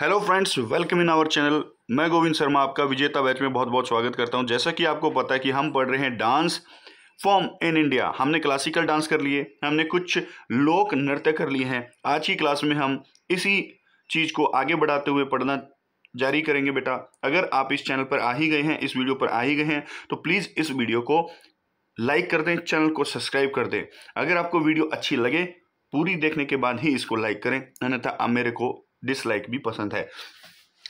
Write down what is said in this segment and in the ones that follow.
hello friends welcome in our channel मैं गोविंद शर्मा आपका विजेता बैच में बहुत बहुत स्वागत करता हूं जैसा कि आपको पता है कि हम पढ़ रहे हैं डांस फॉर्म इन इंडिया हमने क्लासिकल डांस कर लिए हमने कुछ लोक नृत्य कर लिए हैं आज की क्लास में हम इसी चीज़ को आगे बढ़ाते हुए पढ़ना जारी करेंगे बेटा अगर आप इस चैनल पर आ ही गए हैं इस वीडियो पर आ ही गए हैं तो प्लीज़ इस वीडियो को लाइक कर दें चैनल को सब्सक्राइब कर दें अगर आपको वीडियो अच्छी लगे पूरी देखने के बाद ही इसको लाइक करें अन्यथा आप मेरे को डिसलाइक भी पसंद है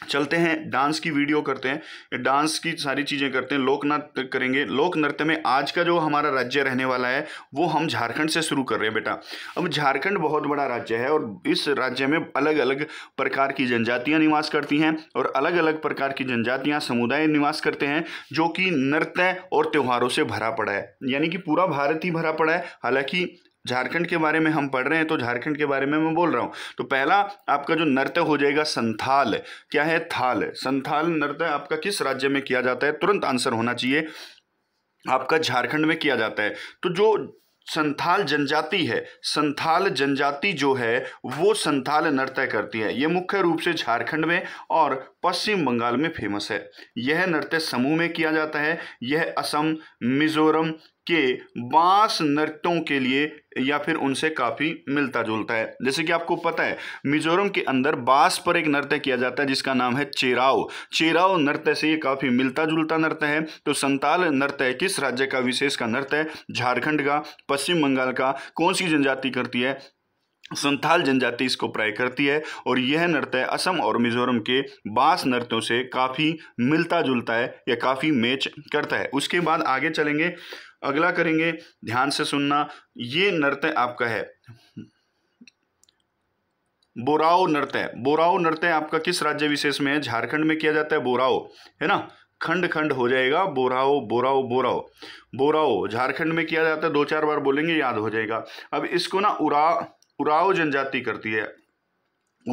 चलते हैं डांस की वीडियो करते हैं डांस की सारी चीज़ें करते हैं लोक नृत्य करेंगे लोक नृत्य में आज का जो हमारा राज्य रहने वाला है वो हम झारखंड से शुरू कर रहे हैं बेटा अब झारखंड बहुत बड़ा राज्य है और इस राज्य में अलग अलग प्रकार की जनजातियां निवास करती हैं और अलग अलग प्रकार की जनजातियाँ समुदाय निवास करते हैं जो कि नृत्य और त्यौहारों से भरा पड़ा है यानी कि पूरा भारत ही भरा पड़ा है हालाँकि झारखंड के बारे में हम पढ़ रहे हैं तो झारखंड के बारे में मैं बोल रहा हूँ तो पहला आपका जो नृत्य हो जाएगा संथाल क्या है थाल संथाल नृत्य आपका किस राज्य में किया जाता है तुरंत आंसर होना चाहिए आपका झारखंड में किया जाता है तो जो संथाल जनजाति है संथाल जनजाति जो है वो संथाल नृत्य करती है ये मुख्य रूप से झारखंड में और पश्चिम बंगाल में फेमस है यह नृत्य समूह में किया जाता है यह असम मिजोरम के बांस नृत्यों के लिए या फिर उनसे काफ़ी मिलता जुलता है जैसे कि आपको पता है मिजोरम के अंदर बांस पर एक नृत्य किया जाता है जिसका नाम है चेराव चेराव नृत्य से ये काफ़ी मिलता जुलता नृत्य है तो संताल नृत्य किस राज्य का विशेष का नृत्य है झारखंड का पश्चिम बंगाल का कौन सी जनजाति करती है संथाल जनजाति इसको प्राय करती है और यह नृत्य असम और मिजोरम के बांस नृत्यों से काफ़ी मिलता जुलता है या काफ़ी मैच करता है उसके बाद आगे चलेंगे अगला करेंगे ध्यान से सुनना ये नृत्य आपका है बोराओ नृत्य बोराओ नृत्य आपका किस राज्य विशेष में है झारखंड में किया जाता है बोराओ है ना खंड खंड हो जाएगा बोराओ बोराओ बोराओ बोराओ झारखंड में किया जाता है दो चार बार बोलेंगे याद हो जाएगा अब इसको ना उरा उराओ जनजाति करती है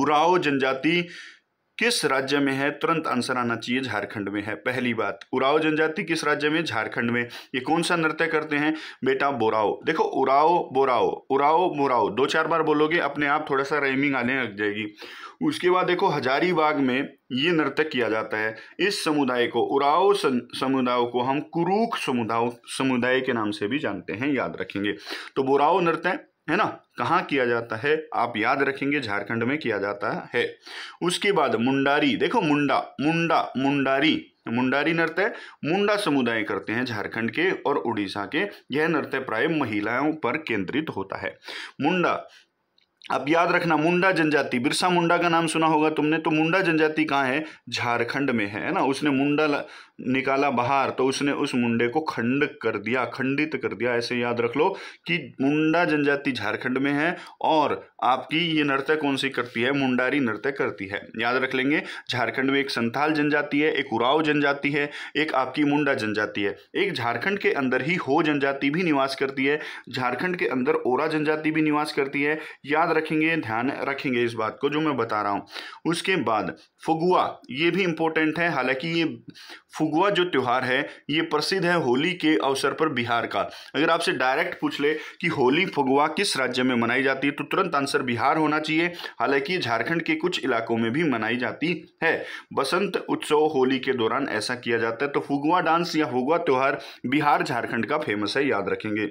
उराओ जनजाति किस राज्य में है तुरंत आंसर आना चाहिए झारखंड में है पहली बात उराव जनजाति किस राज्य में झारखंड में ये कौन सा नृत्य करते हैं बेटा बोराओ देखो उराओ बोराओ उराओ मोराओ दो चार बार बोलोगे अपने आप थोड़ा सा रेमिंग आने लग जाएगी उसके बाद देखो हजारीबाग में ये नृत्य किया जाता है इस समुदाय को उराव समुदाय को हम कुरूख समुदाय समुदाय के नाम से भी जानते हैं याद रखेंगे तो बोराओ नृत्य है ना कहाँ किया जाता है आप याद रखेंगे झारखंड में किया जाता है उसके बाद मुंडारी देखो मुंडा मुंडा मुंडारी मुंडारी नृत्य मुंडा समुदाय करते हैं झारखंड के और उड़ीसा के यह नृत्य प्राय महिलाओं पर केंद्रित होता है मुंडा अब याद रखना मुंडा जनजाति बिरसा मुंडा का नाम सुना होगा तुमने तो मुंडा जनजाति कहाँ है झारखंड में है ना उसने मुंडा निकाला बाहर तो उसने उस मुंडे को खंड कर दिया खंडित कर दिया ऐसे याद रख लो कि मुंडा जनजाति झारखंड में है और आपकी ये नृत्य कौन सी करती है मुंडारी नृत्य करती है याद रख लेंगे झारखंड में एक संथाल जनजाति है एक उराव जनजाति है एक आपकी मुंडा जनजाति है एक झारखंड के अंदर ही हो जनजाति भी निवास करती है झारखंड के अंदर ओरा जनजाति भी निवास करती है याद याद रखेंगे ध्यान रखेंगे इस बात को जो मैं बता रहा हूँ उसके बाद फुगुआ ये भी इम्पोर्टेंट है हालांकि ये फुगुआ जो त्यौहार है ये प्रसिद्ध है होली के अवसर पर बिहार का अगर आपसे डायरेक्ट पूछ ले कि होली फुगुआ किस राज्य में मनाई जाती है तो तुरंत आंसर बिहार होना चाहिए हालांकि झारखंड के कुछ इलाकों में भी मनाई जाती है बसंत उत्सव होली के दौरान ऐसा किया जाता है तो फुगुआ डांस या फुगुआ त्यौहार बिहार झारखंड का फेमस है याद रखेंगे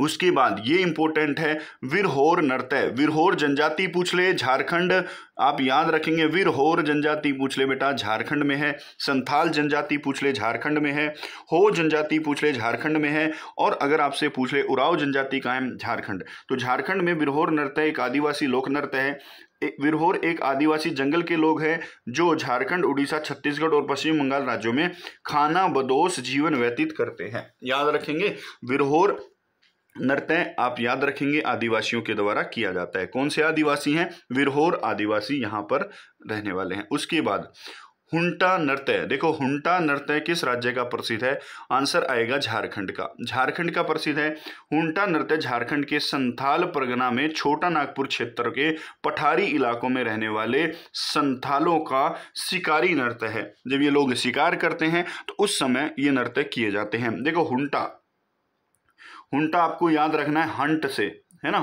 उसके बाद ये इंपॉर्टेंट है विरहोर नृत्य विरहोर जनजाति पूछ ले झारखंड आप याद रखेंगे विरहोर जनजाति पूछ ले बेटा झारखंड में है संथाल जनजाति पूछ ले झारखंड में है हो जनजाति पूछ ले झारखंड में है और अगर आपसे पूछ ले उराव जनजाति का है झारखंड तो झारखंड में विरहोर नृत्य एक आदिवासी लोक नृत्य है विरहोर एक आदिवासी जंगल के लोग हैं जो झारखंड उड़ीसा छत्तीसगढ़ और पश्चिम बंगाल राज्यों में खाना बदोश जीवन व्यतीत करते हैं याद रखेंगे विरहोर नृत्य आप याद रखेंगे आदिवासियों के द्वारा किया जाता है कौन से आदिवासी हैं विरहोर आदिवासी यहाँ पर रहने वाले हैं उसके बाद हुंटा नृत्य देखो हुंटा नृत्य किस राज्य का प्रसिद्ध है आंसर आएगा झारखंड का झारखंड का प्रसिद्ध है हुंटा नृत्य झारखंड के संथाल परगना में छोटा नागपुर क्षेत्र के पठारी इलाकों में रहने वाले संथालों का शिकारी नृत्य है जब ये लोग शिकार करते हैं तो उस समय ये नृत्य किए जाते हैं देखो हुंटा हुंटा आपको याद रखना है हंट से है ना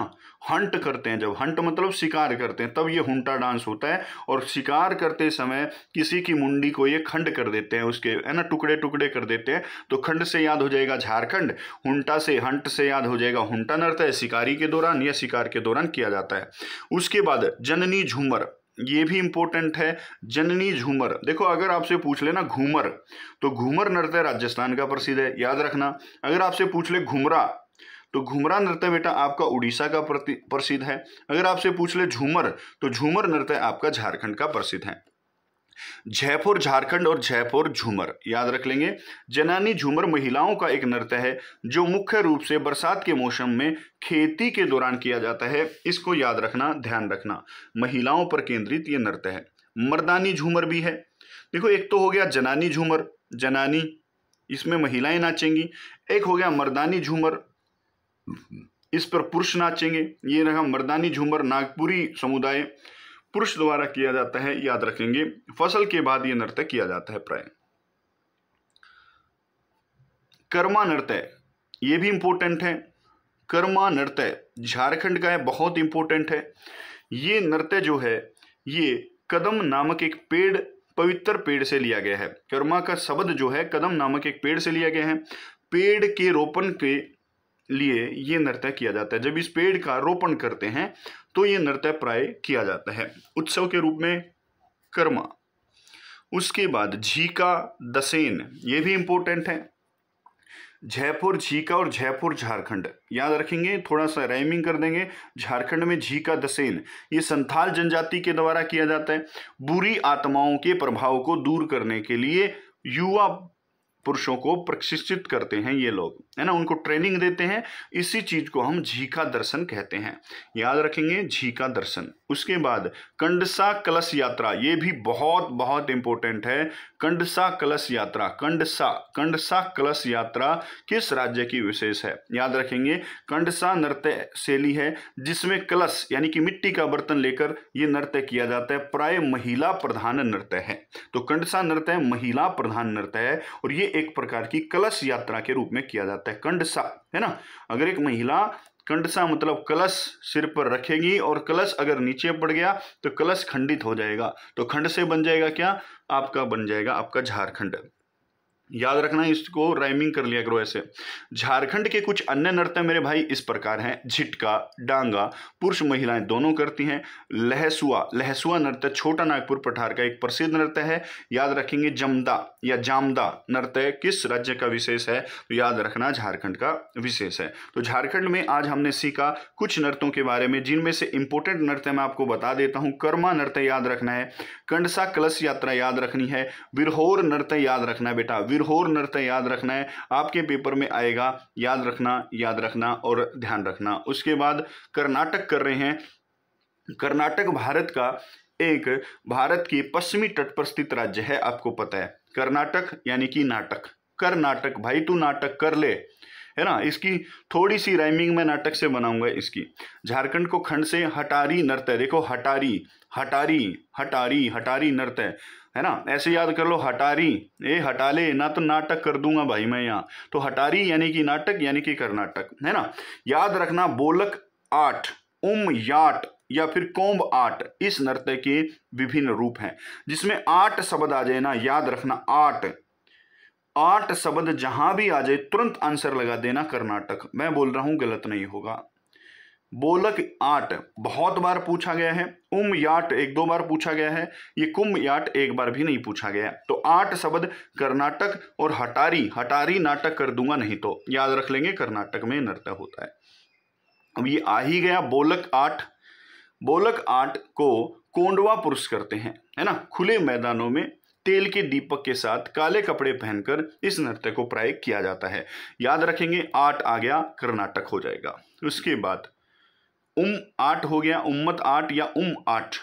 हंट करते हैं जब हंट मतलब शिकार करते हैं तब ये हुंटा डांस होता है और शिकार करते समय किसी की मुंडी को ये खंड कर देते हैं उसके है ना टुकड़े टुकड़े कर देते हैं तो खंड से याद हो जाएगा झारखंड हुंटा से हंट से याद हो जाएगा हुंटा नृत्य तो शिकारी के दौरान या शिकार के दौरान किया जाता है उसके बाद जननी झूमर ये भी इंपॉर्टेंट है जननी झूमर देखो अगर आपसे पूछ लेना घूमर तो घूमर नृत्य राजस्थान का प्रसिद्ध है याद रखना अगर आपसे पूछ ले घुमरा तो घुमरा नृत्य बेटा आपका उड़ीसा का प्रसिद्ध है अगर आपसे पूछ ले झूमर तो झूमर नृत्य आपका झारखंड का प्रसिद्ध है जयपुर झारखंड और जयपुर झूमर याद रख लेंगे जनानी झूमर महिलाओं का एक नृत्य है जो मुख्य रूप से बरसात के मौसम में खेती के दौरान किया जाता है इसको याद रखना ध्यान रखना महिलाओं पर केंद्रित ये नृत्य है मर्दानी झूमर भी है देखो एक तो हो गया जनानी झूमर जनानी इसमें महिलाएं नाचेंगी एक हो गया मर्दानी झूमर इस पर पुरुष नाचेंगे ये रहा मर्दानी झूमर नागपुरी समुदाय पुरुष द्वारा किया जाता है याद रखेंगे फसल के बाद यह नृत्य किया जाता है प्राय कर्मा नृत्य यह भी इंपॉर्टेंट है कर्मा नृत्य झारखंड का है बहुत इंपॉर्टेंट है ये नृत्य जो है ये कदम नामक एक पेड़ पवित्र पेड़ से लिया गया है कर्मा का शब्द जो है कदम नामक एक पेड़ से लिया गया है पेड़ के रोपण के लिए ये नृत्य किया जाता है जब इस पेड़ का रोपण करते हैं तो ये नृत्य प्राय किया जाता है उत्सव के रूप में कर्मा उसके बाद झीका दसेन ये भी इंपॉर्टेंट है जयपुर झीका और जयपुर झारखंड याद रखेंगे थोड़ा सा राइमिंग कर देंगे झारखंड में झीका दसेन ये संथाल जनजाति के द्वारा किया जाता है बुरी आत्माओं के प्रभाव को दूर करने के लिए युवा पुरुषों को प्रशिक्षित करते हैं ये लोग है ना उनको ट्रेनिंग देते हैं इसी चीज़ को हम झीका दर्शन कहते हैं याद रखेंगे झीका दर्शन उसके बाद कंडसा कलश यात्रा ये भी बहुत बहुत इंपॉर्टेंट है कंडसा कलश यात्रा कंडसा कंडसा कलश यात्रा किस राज्य की विशेष है याद रखेंगे कंडसा नृत्य शैली है जिसमें कलश यानी कि मिट्टी का बर्तन लेकर ये नृत्य किया जाता है प्राय महिला प्रधान नृत्य है तो कंडसा नृत्य महिला प्रधान नृत्य है और ये एक प्रकार की कलश यात्रा के रूप में किया जाता है कंडसा है ना अगर एक महिला कंडसा मतलब कलश सिर पर रखेगी और कलश अगर नीचे पड़ गया तो कलश खंडित हो जाएगा तो खंड से बन जाएगा क्या आपका बन जाएगा आपका झारखंड याद रखना इसको राइमिंग कर लिया करो ऐसे झारखंड के कुछ अन्य नृत्य मेरे भाई इस प्रकार हैं झिटका डांगा पुरुष महिलाएं दोनों करती हैं लहसुआ लहसुआ नृत्य छोटा नागपुर पठार का एक प्रसिद्ध नृत्य है याद रखेंगे जमदा या जामदा नृत्य किस राज्य का विशेष है तो याद रखना झारखंड का विशेष है तो झारखंड में आज हमने सीखा कुछ नृत्यों के बारे में जिनमें से इंपोर्टेंट नृत्य मैं आपको बता देता हूँ कर्मा नृत्य याद रखना है कंडसा कलश यात्रा याद रखनी है विरहोर नृत्य याद रखना है बेटा विरहोर होर नृत्य याद रखना है आपके पेपर में आएगा याद रखना याद रखना और ध्यान रखना उसके बाद कर्नाटक कर रहे हैं कर्नाटक भारत का एक भारत के पश्चिमी तट पर स्थित राज्य है आपको पता है कर्नाटक यानी कि नाटक कर्नाटक भाई तू नाटक कर ले है ना इसकी थोड़ी सी राइमिंग में नाटक से बनाऊंगा इसकी झारखंड को खंड से हटारी नृत्य देखो हटारी हटारी हटारी हटारी नृत्य है ना ऐसे याद कर लो हटारी ए हटाले ना तो नाटक कर दूंगा भाई मैं यहाँ तो हटारी यानी कि नाटक यानी कि कर्नाटक है ना याद रखना बोलक आठ उम याट या फिर कोम्ब आर्ट इस नृत्य के विभिन्न रूप हैं जिसमें आठ शब्द आ जाए ना याद रखना आठ आठ शब्द जहां भी आ जाए तुरंत आंसर लगा देना कर्नाटक मैं बोल रहा हूं गलत नहीं होगा बोलक आट बहुत बार पूछा गया है उम याट एक दो बार पूछा गया है ये कुंभ याट एक बार भी नहीं पूछा गया है तो आट शब्द कर्नाटक और हटारी हटारी नाटक कर दूंगा नहीं तो याद रख लेंगे कर्नाटक में नृत्य होता है अब ये आ ही गया बोलक आट बोलक आट को कोंडवा पुरुष करते हैं है ना खुले मैदानों में तेल के दीपक के साथ काले कपड़े पहनकर इस नृत्य को प्राय किया जाता है याद रखेंगे आठ आ गया कर्नाटक हो जाएगा उसके बाद उम आठ हो गया उम्मत आठ या उम आठ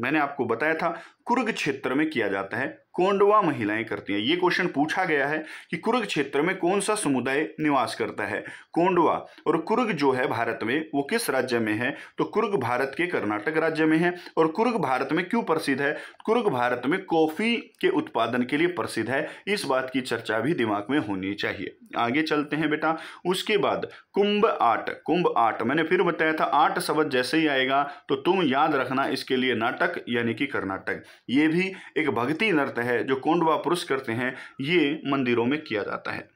मैंने आपको बताया था कुर्ग क्षेत्र में किया जाता है कोंडवा महिलाएं करती हैं ये क्वेश्चन पूछा गया है कि कुर्ग क्षेत्र में कौन सा समुदाय निवास करता है कोंडवा और कुर्ग जो है भारत में वो किस राज्य में है तो कुर्ग भारत के कर्नाटक राज्य में है और कुर्ग भारत में क्यों प्रसिद्ध है कुर्ग भारत में कॉफी के उत्पादन के लिए प्रसिद्ध है इस बात की चर्चा भी दिमाग में होनी चाहिए आगे चलते हैं बेटा उसके बाद कुंभ आठ कुंभ आठ मैंने फिर बताया था आठ शब्द जैसे ही आएगा तो तुम याद रखना इसके लिए नाटक यानी कि कर्नाटक ये भी एक भक्ति नृत्य है जो कोंडवा पुरुष करते हैं ये मंदिरों में किया जाता है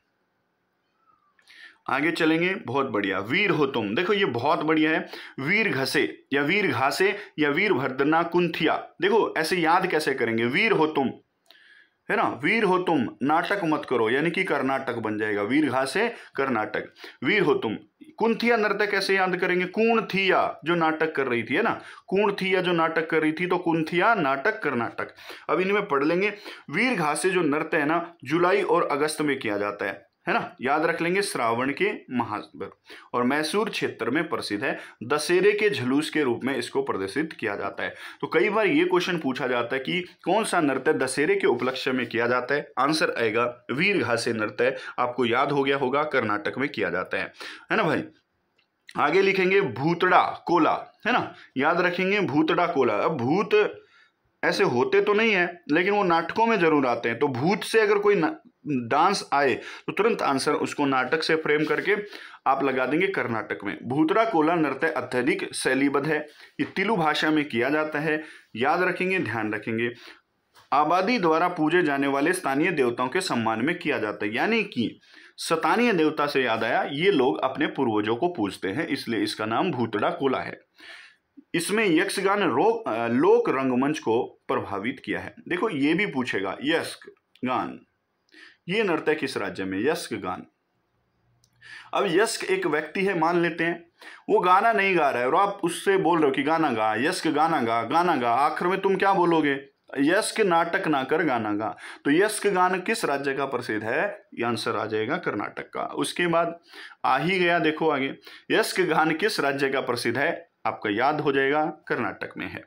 आगे चलेंगे बहुत बढ़िया वीर हो तुम देखो ये बहुत बढ़िया है वीर घसे या वीर घासे या वीर भद्रना कुंथिया देखो ऐसे याद कैसे करेंगे वीर हो तुम है ना वीर हो तुम नाटक मत करो यानी कि कर्नाटक बन जाएगा वीर घासे कर्नाटक वीर हो तुम कुंथिया नृत्य कैसे याद करेंगे कुणथिया जो नाटक कर रही थी है ना कुणथिया जो नाटक कर रही थी तो कुंथिया नाटक नाटक अब इनमें पढ़ लेंगे वीर घासे जो नृत्य है ना जुलाई और अगस्त में किया जाता है है ना याद रख लेंगे श्रावण के महाद्वर और मैसूर क्षेत्र में प्रसिद्ध है दशहरे के झलूस के रूप में इसको प्रदर्शित किया जाता है तो कई बार ये क्वेश्चन पूछा जाता है कि कौन सा नृत्य दशहरे के उपलक्ष्य में किया जाता है आंसर आएगा वीर घासे नृत्य आपको याद हो गया होगा कर्नाटक में किया जाता है है ना भाई आगे लिखेंगे भूतड़ा कोला है ना याद रखेंगे भूतड़ा कोला अब भूत ऐसे होते तो नहीं है लेकिन वो नाटकों में जरूर आते हैं तो भूत से अगर कोई डांस आए तो तुरंत आंसर उसको नाटक से फ्रेम करके आप लगा देंगे कर्नाटक में भूतरा कोला नृत्य अत्यधिक शैलीबद्ध है ये तिलु भाषा में किया जाता है याद रखेंगे ध्यान रखेंगे आबादी द्वारा पूजे जाने वाले स्थानीय देवताओं के सम्मान में किया जाता है यानी कि स्थानीय देवता से याद आया ये लोग अपने पूर्वजों को पूजते हैं इसलिए इसका नाम भूतड़ा कोला है इसमें यक्षगान रोक लोक रंगमंच को प्रभावित किया है देखो ये भी पूछेगा यक्ष गान ये नर्तक किस राज्य में यस्क गान अब यस्क एक व्यक्ति है मान लेते हैं वो गाना नहीं गा रहा है और आप उससे बोल रहे हो कि गाना गा यस्क गाना गा गाना गा आखिर में तुम क्या बोलोगे यस्क नाटक ना कर गाना गा तो यस्क गान किस राज्य का प्रसिद्ध है ये आंसर आ जाएगा कर्नाटक का उसके बाद आ ही गया देखो आगे यस्क गान किस राज्य का प्रसिद्ध है आपका याद हो जाएगा कर्नाटक में है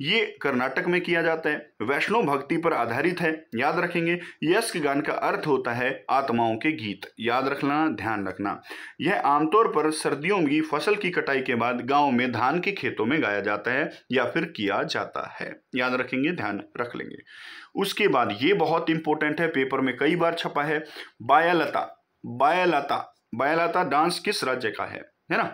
ये कर्नाटक में किया जाता है वैष्णो भक्ति पर आधारित है याद रखेंगे यस्क गान का अर्थ होता है आत्माओं के गीत याद रखना ध्यान रखना यह आमतौर पर सर्दियों की फसल की कटाई के बाद गाँव में धान के खेतों में गाया जाता है या फिर किया जाता है याद रखेंगे ध्यान रख लेंगे उसके बाद ये बहुत इंपॉर्टेंट है पेपर में कई बार छपा है बायालता बायालता बायालता डांस किस राज्य का है है ना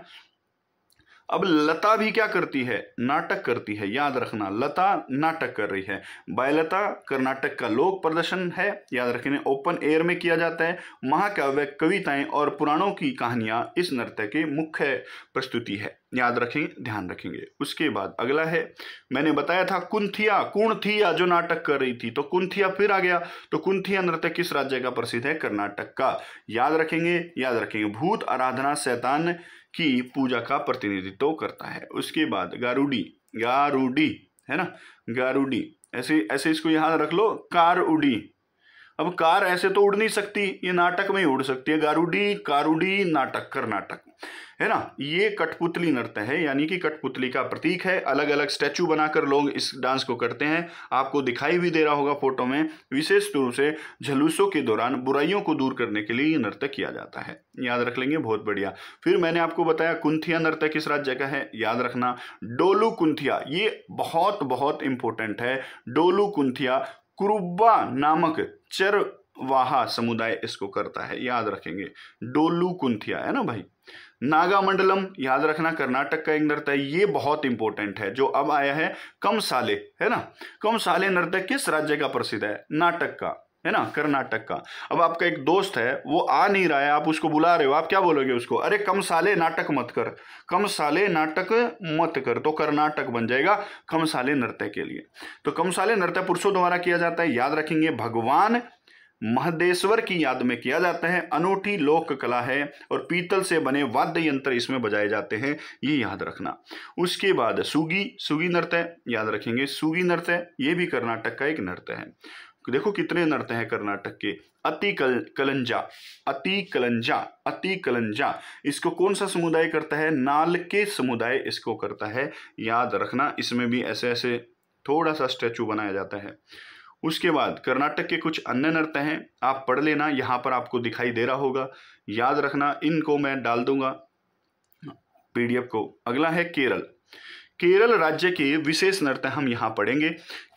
अब लता भी क्या करती है नाटक करती है याद रखना लता नाटक कर रही है बायलता कर्नाटक का लोक प्रदर्शन है याद रखने ओपन एयर में किया जाता है महाकाव्य कविताएं और पुराणों की कहानियां इस नृत्य की मुख्य प्रस्तुति है याद रखें ध्यान रखेंगे उसके बाद अगला है मैंने बताया था कुंथिया कुंथिया जो नाटक कर रही थी तो कुंथिया फिर आ गया तो कुंथिया नृत्य किस राज्य का प्रसिद्ध है कर्नाटक का याद रखेंगे याद रखेंगे भूत आराधना शैतान की पूजा का प्रतिनिधित्व करता है उसके बाद गारूडी गारूडी है ना गारूडी ऐसे ऐसे इसको यहां रख लो कार उडी अब कार ऐसे तो उड़ नहीं सकती ये नाटक में ही उड़ सकती है गारूडी कारूडी नाटक कर्नाटक है ना ये कठपुतली नृत्य है यानी कि कठपुतली का प्रतीक है अलग अलग स्टैचू बनाकर लोग इस डांस को करते हैं आपको दिखाई भी दे रहा होगा फोटो में विशेष रूप से झलूसों के दौरान बुराइयों को दूर करने के लिए ये नृत्य किया जाता है याद रख लेंगे बहुत बढ़िया फिर मैंने आपको बताया कुंथिया नृत्य किस राज्य का है याद रखना डोलू कुंथिया ये बहुत बहुत इंपॉर्टेंट है डोलू कुंथिया कुरुब्बा नामक चरवाहा समुदाय इसको करता है याद रखेंगे डोलू कुंथिया है ना भाई नागामंडलम याद रखना कर्नाटक का एक नृत्य है ये बहुत इंपॉर्टेंट है जो अब आया है कम साले है ना कम साले नृत्य किस राज्य का प्रसिद्ध है नाटक का है ना कर्नाटक का अब आपका एक दोस्त है वो आ नहीं रहा है आप उसको बुला रहे हो आप क्या बोलोगे उसको अरे कम साले नाटक मत कर कम साले नाटक मत कर तो कर्नाटक बन जाएगा कम साले नृत्य के लिए तो कम साले नृत्य पुरुषों द्वारा किया जाता है याद रखेंगे भगवान महदेश्वर की याद में किया जाता है अनूठी लोक कला है और पीतल से बने वाद्य यंत्र इसमें बजाए जाते हैं ये याद रखना उसके बाद सुगी सुगी नृत्य याद रखेंगे सुगी नृत्य ये भी कर्नाटक का एक नृत्य है देखो कितने नृत्य हैं कर्नाटक के अति कल कलंजा अति कलंजा अति कलंजा इसको कौन सा समुदाय करता है नाल के समुदाय इसको करता है याद रखना इसमें भी ऐसे ऐसे थोड़ा सा स्टैचू बनाया जाता है उसके बाद कर्नाटक के कुछ अन्य नृत्य हैं आप पढ़ लेना यहाँ पर आपको दिखाई दे रहा होगा याद रखना इनको मैं डाल दूंगा पीडीएफ को अगला है केरल केरल राज्य के विशेष नृत्य हम यहाँ पढ़ेंगे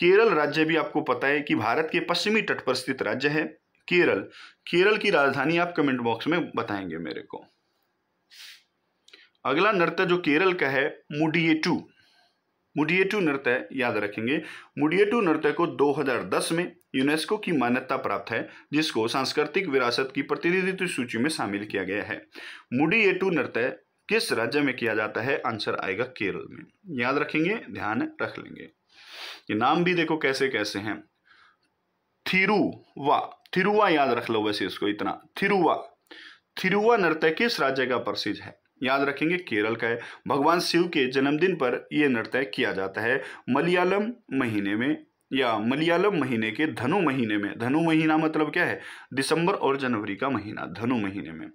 केरल राज्य भी आपको पता है कि भारत के पश्चिमी तट पर स्थित राज्य है केरल केरल की राजधानी आप कमेंट बॉक्स में बताएंगे मेरे को अगला नृत्य जो केरल का है मुडिएटू मुडिएटू नृत्य याद रखेंगे मुडिएटू नृत्य को 2010 में यूनेस्को की मान्यता प्राप्त है जिसको सांस्कृतिक विरासत की प्रतिनिधित्व सूची में शामिल किया गया है मुडिएटू नृत्य किस राज्य में किया जाता है आंसर आएगा केरल में याद रखेंगे ध्यान रख लेंगे ये नाम भी देखो कैसे कैसे हैं थिरुवा थिरुवा याद रख लो वैसे इसको इतना थिरुवा थिरुवा नृत्य किस राज्य का प्रसिद्ध है याद रखेंगे केरल का है भगवान शिव के जन्मदिन पर यह नृत्य किया जाता है मलयालम महीने में या मलयालम महीने के धनु महीने में धनु महीना मतलब क्या है दिसंबर और जनवरी का महीना धनु महीने में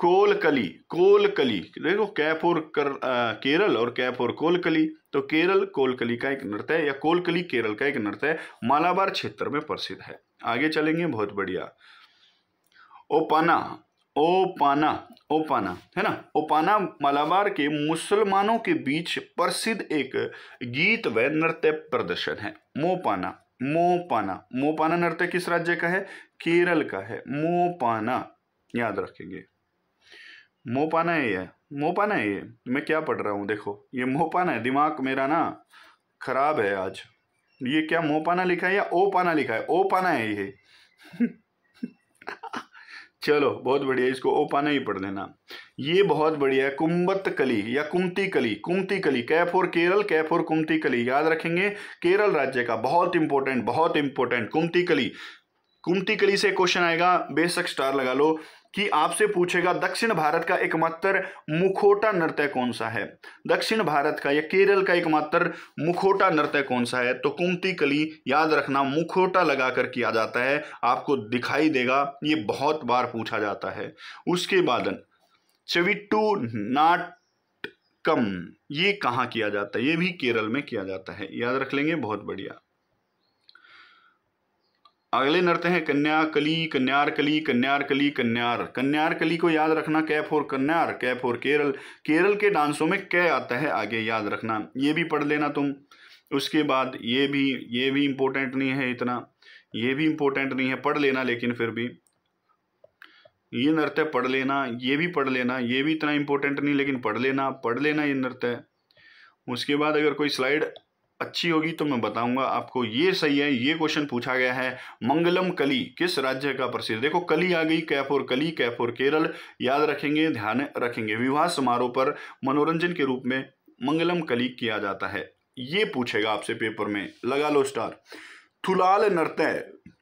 कोलकली कोलकली देखो कैप और कर, आ, केरल और कैप और कोलकली तो केरल कोलकली का एक नृत्य है या कोलकली केरल का एक नृत्य मालाबार क्षेत्र में प्रसिद्ध है आगे चलेंगे बहुत बढ़िया ओपाना ओपाना ओपाना है ना ओपाना मलाबार के मुसलमानों के बीच प्रसिद्ध एक गीत व नृत्य प्रदर्शन है मोपाना मोपाना मोपाना नृत्य किस राज्य का है केरल का है मोपाना याद रखेंगे मोपाना है ये मोपाना है ये मैं क्या पढ़ रहा हूँ देखो ये मोपाना है दिमाग मेरा ना खराब है आज ये क्या मोपाना लिखा है या ओ पाना लिखा है ओ पाना है ये चलो बहुत बढ़िया इसको ओपाना ही पढ़ लेना ये बहुत बढ़िया है कुंबत कली या कुमती कली कुमती कली कैफ और केरल कैफ और कुमती कली याद रखेंगे केरल राज्य का बहुत इंपॉर्टेंट बहुत इंपॉर्टेंट कुमती कली कुमती कली से क्वेश्चन आएगा बेशक स्टार लगा लो कि आपसे पूछेगा दक्षिण भारत का एकमात्र मुखोटा नृत्य कौन सा है दक्षिण भारत का या केरल का एकमात्र मुखोटा नृत्य कौन सा है तो कुमती कली याद रखना मुखोटा लगाकर किया जाता है आपको दिखाई देगा ये बहुत बार पूछा जाता है उसके बाद चविट्टू नाट कम ये कहाँ किया जाता है ये भी केरल में किया जाता है याद रख लेंगे बहुत बढ़िया अगले नृत्य हैं कन्याकली कन्यार कली कन्यार कली को याद रखना कै फॉर कन्यार कै फॉर केरल केरल के डांसों में कै आता है आगे याद रखना ये भी पढ़ लेना तुम उसके बाद ये भी ये भी इम्पोर्टेंट नहीं है इतना ये भी इम्पोर्टेंट नहीं है पढ़ लेना लेकिन फिर भी ये नृत्य पढ़ लेना ये भी पढ़ लेना ये भी इतना इम्पोर्टेंट नहीं लेकिन पढ़ लेना पढ़ लेना ये नृत्य उसके बाद अगर कोई स्लाइड अच्छी होगी तो मैं बताऊंगा आपको ये सही है ये क्वेश्चन पूछा गया है मंगलम कली किस राज्य का प्रसिद्ध देखो कली आ गई कैफ कली कैफोर केरल याद रखेंगे ध्यान रखेंगे विवाह समारोह पर मनोरंजन के रूप में मंगलम कली किया जाता है ये पूछेगा आपसे पेपर में लगा लो स्टार थुलाल नृत्य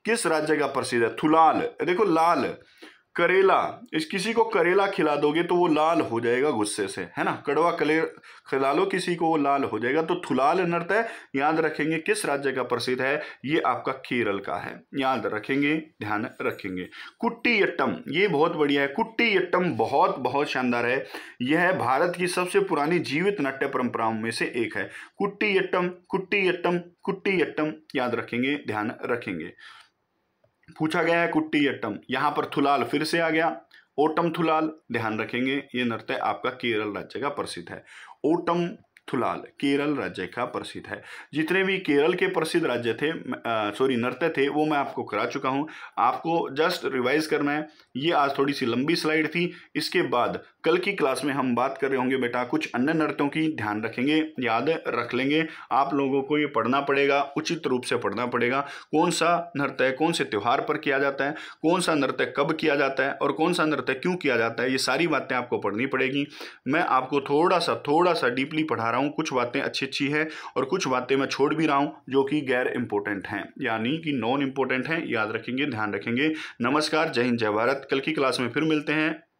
किस राज्य का प्रसिद्ध है थुलाल देखो लाल करेला इस किसी को करेला खिला दोगे तो वो लाल हो जाएगा गुस्से से है ना कड़वा कले खिला लो किसी को वो लाल हो जाएगा तो थुलाल नृत्य याद रखेंगे किस राज्य का प्रसिद्ध है ये आपका केरल का है याद रखेंगे ध्यान रखेंगे कुट्टी यट्टम ये बहुत बढ़िया है कुट्टी यट्टम बहुत बहुत शानदार है यह है भारत की सबसे पुरानी जीवित नाट्य परंपराओं में से एक है कुट्टी यट्टम कुट्टी यट्टम कुट्टी यट्टम याद रखेंगे ध्यान रखेंगे पूछा गया है कुट्टी अट्टम यहाँ पर थुलाल फिर से आ गया ओटम थुलाल ध्यान रखेंगे ये नृत्य आपका केरल राज्य का प्रसिद्ध है ओटम थुलाल केरल राज्य का प्रसिद्ध है जितने भी केरल के प्रसिद्ध राज्य थे सॉरी नृत्य थे वो मैं आपको करा चुका हूँ आपको जस्ट रिवाइज करना है ये आज थोड़ी सी लंबी स्लाइड थी इसके बाद कल की क्लास में हम बात कर रहे होंगे बेटा कुछ अन्य नृत्यों की ध्यान रखेंगे याद रख लेंगे आप लोगों को ये पढ़ना पड़ेगा उचित रूप से पढ़ना पड़ेगा कौन सा नृत्य कौन से त्यौहार पर किया जाता है कौन सा नृत्य कब किया जाता है और कौन सा नृत्य क्यों किया जाता है ये सारी बातें आपको पढ़नी पड़ेगी मैं आपको थोड़ा सा थोड़ा सा डीपली पढ़ा रहा हूँ कुछ बातें अच्छी अच्छी है और कुछ बातें मैं छोड़ भी रहा हूँ जो कि गैर इंपॉर्टेंट हैं यानी कि नॉन इंपॉर्टेंट हैं याद रखेंगे ध्यान रखेंगे नमस्कार जय हिंद जय भारत कल की क्लास में फिर मिलते हैं